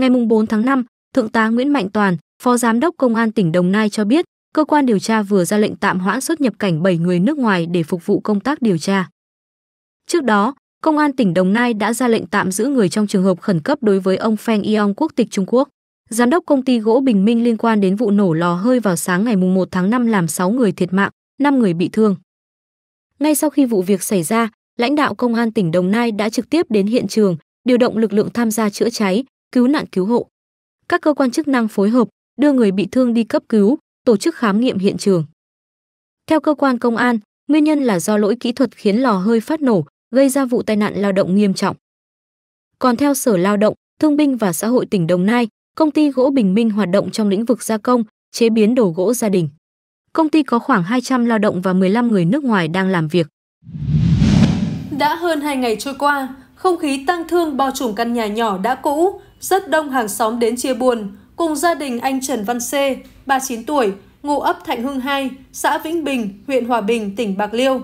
Ngày 4 tháng 5, Thượng tá Nguyễn Mạnh Toàn, Phó Giám đốc Công an tỉnh Đồng Nai cho biết, cơ quan điều tra vừa ra lệnh tạm hoãn xuất nhập cảnh 7 người nước ngoài để phục vụ công tác điều tra. Trước đó, Công an tỉnh Đồng Nai đã ra lệnh tạm giữ người trong trường hợp khẩn cấp đối với ông Feng Yong quốc tịch Trung Quốc, giám đốc công ty gỗ Bình Minh liên quan đến vụ nổ lò hơi vào sáng ngày 1 tháng 5 làm 6 người thiệt mạng, 5 người bị thương. Ngay sau khi vụ việc xảy ra, lãnh đạo công an tỉnh Đồng Nai đã trực tiếp đến hiện trường, điều động lực lượng tham gia chữa cháy, cứu nạn cứu hộ. Các cơ quan chức năng phối hợp đưa người bị thương đi cấp cứu, tổ chức khám nghiệm hiện trường. Theo cơ quan công an, nguyên nhân là do lỗi kỹ thuật khiến lò hơi phát nổ, gây ra vụ tai nạn lao động nghiêm trọng. Còn theo Sở Lao động, Thương binh và Xã hội tỉnh Đồng Nai, công ty gỗ Bình Minh hoạt động trong lĩnh vực gia công, chế biến đồ gỗ gia đình. Công ty có khoảng 200 lao động và 15 người nước ngoài đang làm việc. Đã hơn 2 ngày trôi qua, không khí tang thương bao trùm căn nhà nhỏ đã cũ, rất đông hàng xóm đến chia buồn, cùng gia đình anh Trần Văn C, 39 tuổi, ngụ ấp Thạnh Hưng 2, xã Vĩnh Bình, huyện Hòa Bình, tỉnh Bạc Liêu.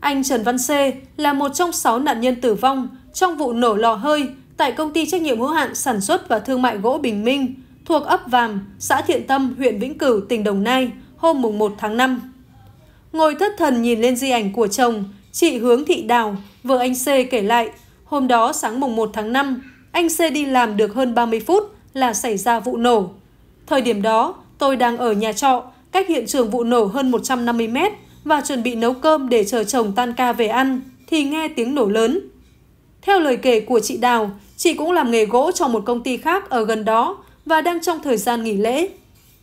Anh Trần Văn C là một trong 6 nạn nhân tử vong trong vụ nổ lò hơi tại công ty trách nhiệm hữu hạn sản xuất và thương mại gỗ Bình Minh thuộc ấp Vàm, xã Thiện Tâm, huyện Vĩnh Cửu, tỉnh Đồng Nai hôm mùng 1 tháng 5. Ngồi thất thần nhìn lên di ảnh của chồng, chị Hướng Thị Đào, vợ anh C kể lại, hôm đó sáng mùng 1 tháng 5, anh C đi làm được hơn 30 phút là xảy ra vụ nổ. Thời điểm đó, tôi đang ở nhà trọ, cách hiện trường vụ nổ hơn 150 mét và chuẩn bị nấu cơm để chờ chồng tan ca về ăn, thì nghe tiếng nổ lớn. Theo lời kể của chị Đào, chị cũng làm nghề gỗ cho một công ty khác ở gần đó và đang trong thời gian nghỉ lễ.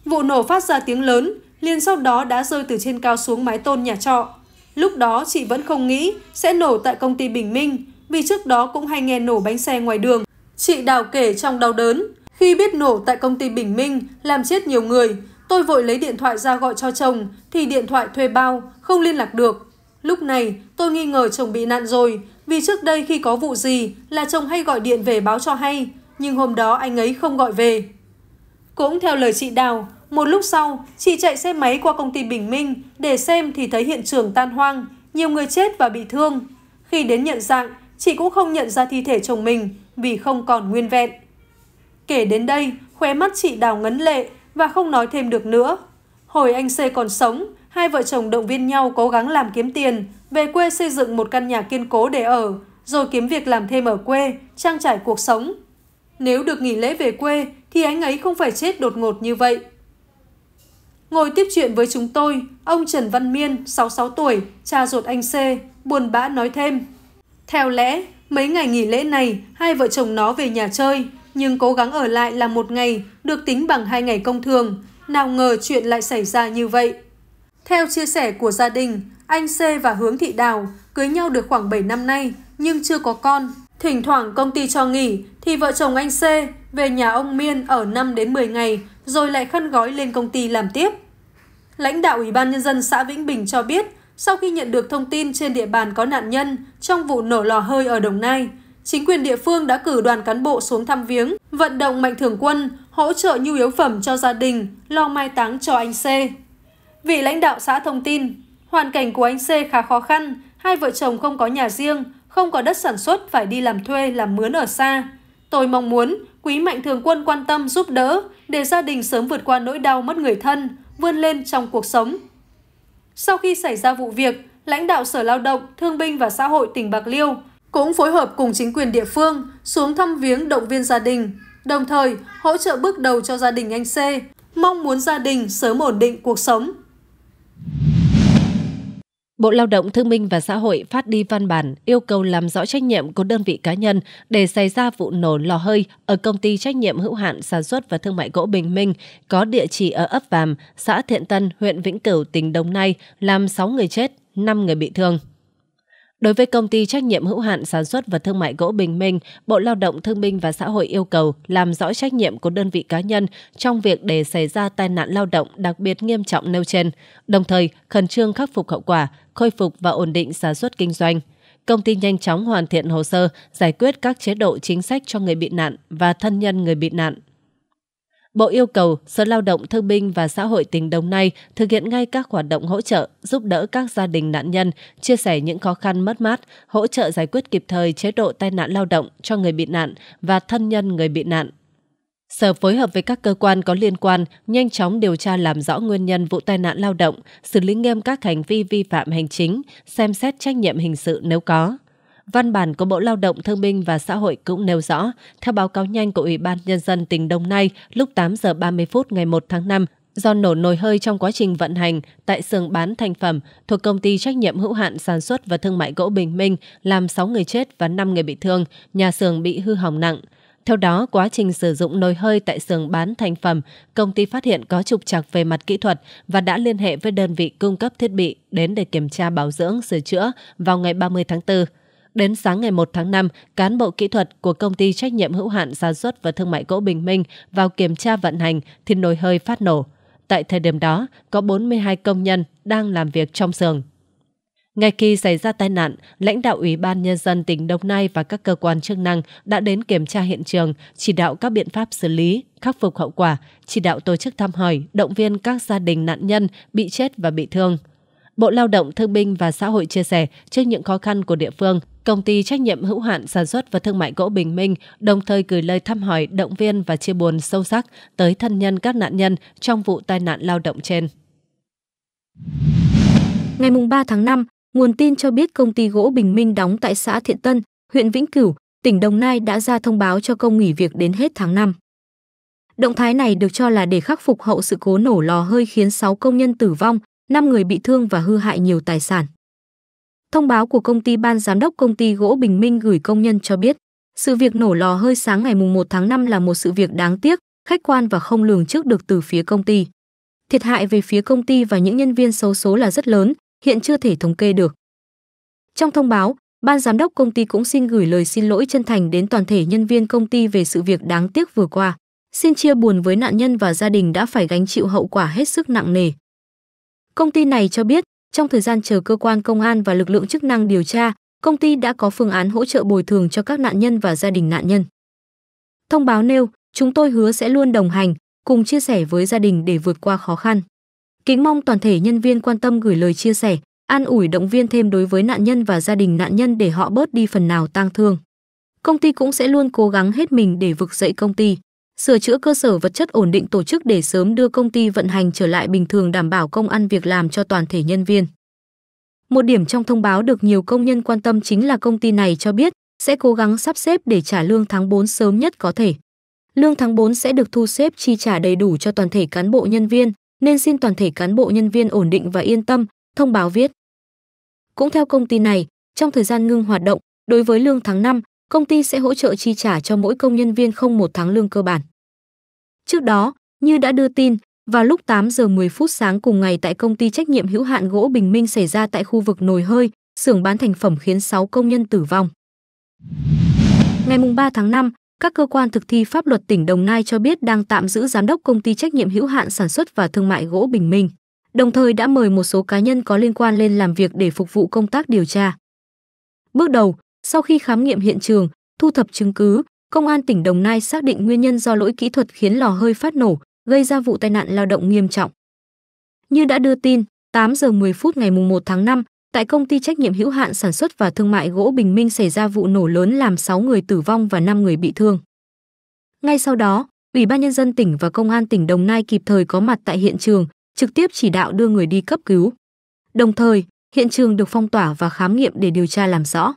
Vụ nổ phát ra tiếng lớn, liền sau đó đã rơi từ trên cao xuống mái tôn nhà trọ. Lúc đó chị vẫn không nghĩ sẽ nổ tại công ty Bình Minh, vì trước đó cũng hay nghe nổ bánh xe ngoài đường. Chị Đào kể trong đau đớn, khi biết nổ tại công ty Bình Minh làm chết nhiều người, tôi vội lấy điện thoại ra gọi cho chồng thì điện thoại thuê bao, không liên lạc được. Lúc này, tôi nghi ngờ chồng bị nạn rồi, vì trước đây khi có vụ gì là chồng hay gọi điện về báo cho hay, nhưng hôm đó anh ấy không gọi về. Cũng theo lời chị Đào, một lúc sau, chị chạy xe máy qua công ty Bình Minh để xem thì thấy hiện trường tan hoang, nhiều người chết và bị thương. Khi đến nhận dạng, chị cũng không nhận ra thi thể chồng mình vì không còn nguyên vẹn. Kể đến đây, khóe mắt chị Đào ngấn lệ và không nói thêm được nữa. Hồi anh C còn sống, hai vợ chồng động viên nhau cố gắng làm kiếm tiền, về quê xây dựng một căn nhà kiên cố để ở, rồi kiếm việc làm thêm ở quê, trang trải cuộc sống. Nếu được nghỉ lễ về quê thì anh ấy không phải chết đột ngột như vậy. Ngồi tiếp chuyện với chúng tôi, ông Trần Văn Miên, 66 tuổi, cha ruột anh C, buồn bã nói thêm. Theo lẽ, Mấy ngày nghỉ lễ này, hai vợ chồng nó về nhà chơi, nhưng cố gắng ở lại là một ngày, được tính bằng hai ngày công thường. Nào ngờ chuyện lại xảy ra như vậy. Theo chia sẻ của gia đình, anh C và Hướng Thị Đào cưới nhau được khoảng 7 năm nay, nhưng chưa có con. Thỉnh thoảng công ty cho nghỉ, thì vợ chồng anh C về nhà ông Miên ở 5 đến 10 ngày, rồi lại khăn gói lên công ty làm tiếp. Lãnh đạo Ủy ban Nhân dân xã Vĩnh Bình cho biết, sau khi nhận được thông tin trên địa bàn có nạn nhân trong vụ nổ lò hơi ở Đồng Nai, chính quyền địa phương đã cử đoàn cán bộ xuống thăm viếng, vận động mạnh thường quân hỗ trợ nhu yếu phẩm cho gia đình, lo mai táng cho anh C. Vị lãnh đạo xã thông tin, hoàn cảnh của anh C khá khó khăn, hai vợ chồng không có nhà riêng, không có đất sản xuất phải đi làm thuê làm mướn ở xa. Tôi mong muốn quý mạnh thường quân quan tâm giúp đỡ để gia đình sớm vượt qua nỗi đau mất người thân, vươn lên trong cuộc sống. Sau khi xảy ra vụ việc, lãnh đạo Sở Lao động, Thương binh và Xã hội tỉnh Bạc Liêu cũng phối hợp cùng chính quyền địa phương xuống thăm viếng động viên gia đình, đồng thời hỗ trợ bước đầu cho gia đình anh C, mong muốn gia đình sớm ổn định cuộc sống. Bộ Lao động Thương minh và Xã hội phát đi văn bản yêu cầu làm rõ trách nhiệm của đơn vị cá nhân để xảy ra vụ nổ lò hơi ở công ty trách nhiệm hữu hạn sản xuất và thương mại gỗ Bình Minh có địa chỉ ở ấp Vàm, xã Thiện Tân, huyện Vĩnh Cửu, tỉnh Đồng Nai, làm 6 người chết, 5 người bị thương. Đối với công ty trách nhiệm hữu hạn sản xuất và thương mại gỗ Bình Minh, Bộ Lao động Thương binh và Xã hội yêu cầu làm rõ trách nhiệm của đơn vị cá nhân trong việc để xảy ra tai nạn lao động đặc biệt nghiêm trọng nêu trên, đồng thời khẩn trương khắc phục hậu quả, khôi phục và ổn định sản xuất kinh doanh. Công ty nhanh chóng hoàn thiện hồ sơ, giải quyết các chế độ chính sách cho người bị nạn và thân nhân người bị nạn. Bộ yêu cầu Sở Lao động Thương binh và Xã hội tỉnh Đồng Nai thực hiện ngay các hoạt động hỗ trợ, giúp đỡ các gia đình nạn nhân, chia sẻ những khó khăn mất mát, hỗ trợ giải quyết kịp thời chế độ tai nạn lao động cho người bị nạn và thân nhân người bị nạn. Sở phối hợp với các cơ quan có liên quan nhanh chóng điều tra làm rõ nguyên nhân vụ tai nạn lao động, xử lý nghiêm các hành vi vi phạm hành chính, xem xét trách nhiệm hình sự nếu có. Văn bản của Bộ Lao động Thương binh và Xã hội cũng nêu rõ, theo báo cáo nhanh của Ủy ban Nhân dân tỉnh Đồng Nai lúc 8 giờ 30 phút ngày 1 tháng 5, do nổ nồi hơi trong quá trình vận hành tại xưởng bán thành phẩm thuộc công ty trách nhiệm hữu hạn sản xuất và thương mại gỗ Bình Minh làm 6 người chết và 5 người bị thương, nhà xưởng bị hư hỏng nặng. Theo đó, quá trình sử dụng nồi hơi tại xưởng bán thành phẩm, công ty phát hiện có trục trặc về mặt kỹ thuật và đã liên hệ với đơn vị cung cấp thiết bị đến để kiểm tra bảo dưỡng, sửa chữa vào ngày 30 tháng 4. Đến sáng ngày 1 tháng 5, cán bộ kỹ thuật của công ty trách nhiệm hữu hạn sản xuất và thương mại gỗ Bình Minh vào kiểm tra vận hành thì nồi hơi phát nổ. Tại thời điểm đó, có 42 công nhân đang làm việc trong xưởng. Ngay khi xảy ra tai nạn, lãnh đạo Ủy ban Nhân dân tỉnh Đồng Nai và các cơ quan chức năng đã đến kiểm tra hiện trường, chỉ đạo các biện pháp xử lý, khắc phục hậu quả, chỉ đạo tổ chức thăm hỏi, động viên các gia đình nạn nhân bị chết và bị thương. Bộ Lao động Thương binh và Xã hội chia sẻ trước những khó khăn của địa phương, công ty trách nhiệm hữu hạn sản xuất và thương mại gỗ Bình Minh đồng thời gửi lời thăm hỏi, động viên và chia buồn sâu sắc tới thân nhân các nạn nhân trong vụ tai nạn lao động trên. Ngày 3 tháng 5, nguồn tin cho biết công ty gỗ Bình Minh đóng tại xã Thiện Tân, huyện Vĩnh Cửu, tỉnh Đồng Nai đã ra thông báo cho công nghỉ việc đến hết tháng 5. Động thái này được cho là để khắc phục hậu sự cố nổ lò hơi khiến 6 công nhân tử vong, 5 người bị thương và hư hại nhiều tài sản. Thông báo của công ty ban giám đốc công ty gỗ Bình Minh gửi công nhân cho biết, sự việc nổ lò hơi sáng ngày 1 tháng 5 là một sự việc đáng tiếc, khách quan và không lường trước được từ phía công ty. Thiệt hại về phía công ty và những nhân viên xấu số là rất lớn, hiện chưa thể thống kê được. Trong thông báo, ban giám đốc công ty cũng xin gửi lời xin lỗi chân thành đến toàn thể nhân viên công ty về sự việc đáng tiếc vừa qua. Xin chia buồn với nạn nhân và gia đình đã phải gánh chịu hậu quả hết sức nặng nề. Công ty này cho biết, trong thời gian chờ cơ quan công an và lực lượng chức năng điều tra, công ty đã có phương án hỗ trợ bồi thường cho các nạn nhân và gia đình nạn nhân. Thông báo nêu, chúng tôi hứa sẽ luôn đồng hành, cùng chia sẻ với gia đình để vượt qua khó khăn. Kính mong toàn thể nhân viên quan tâm gửi lời chia sẻ, an ủi động viên thêm đối với nạn nhân và gia đình nạn nhân để họ bớt đi phần nào tang thương. Công ty cũng sẽ luôn cố gắng hết mình để vực dậy công ty sửa chữa cơ sở vật chất ổn định tổ chức để sớm đưa công ty vận hành trở lại bình thường đảm bảo công ăn việc làm cho toàn thể nhân viên. Một điểm trong thông báo được nhiều công nhân quan tâm chính là công ty này cho biết sẽ cố gắng sắp xếp để trả lương tháng 4 sớm nhất có thể. Lương tháng 4 sẽ được thu xếp chi trả đầy đủ cho toàn thể cán bộ nhân viên, nên xin toàn thể cán bộ nhân viên ổn định và yên tâm, thông báo viết. Cũng theo công ty này, trong thời gian ngưng hoạt động, đối với lương tháng 5, công ty sẽ hỗ trợ chi trả cho mỗi công nhân viên không một tháng lương cơ bản. Trước đó, như đã đưa tin, vào lúc 8 giờ 10 phút sáng cùng ngày tại công ty trách nhiệm hữu hạn gỗ Bình Minh xảy ra tại khu vực nồi hơi, xưởng bán thành phẩm khiến 6 công nhân tử vong. Ngày 3 tháng 5, các cơ quan thực thi pháp luật tỉnh Đồng Nai cho biết đang tạm giữ giám đốc công ty trách nhiệm hữu hạn sản xuất và thương mại gỗ Bình Minh, đồng thời đã mời một số cá nhân có liên quan lên làm việc để phục vụ công tác điều tra. Bước đầu, sau khi khám nghiệm hiện trường, thu thập chứng cứ, công an tỉnh Đồng Nai xác định nguyên nhân do lỗi kỹ thuật khiến lò hơi phát nổ, gây ra vụ tai nạn lao động nghiêm trọng. Như đã đưa tin, 8 giờ 10 phút ngày 1 tháng 5, tại công ty trách nhiệm hữu hạn sản xuất và thương mại gỗ Bình Minh xảy ra vụ nổ lớn làm 6 người tử vong và 5 người bị thương. Ngay sau đó, Ủy ban nhân dân tỉnh và công an tỉnh Đồng Nai kịp thời có mặt tại hiện trường, trực tiếp chỉ đạo đưa người đi cấp cứu. Đồng thời, hiện trường được phong tỏa và khám nghiệm để điều tra làm rõ.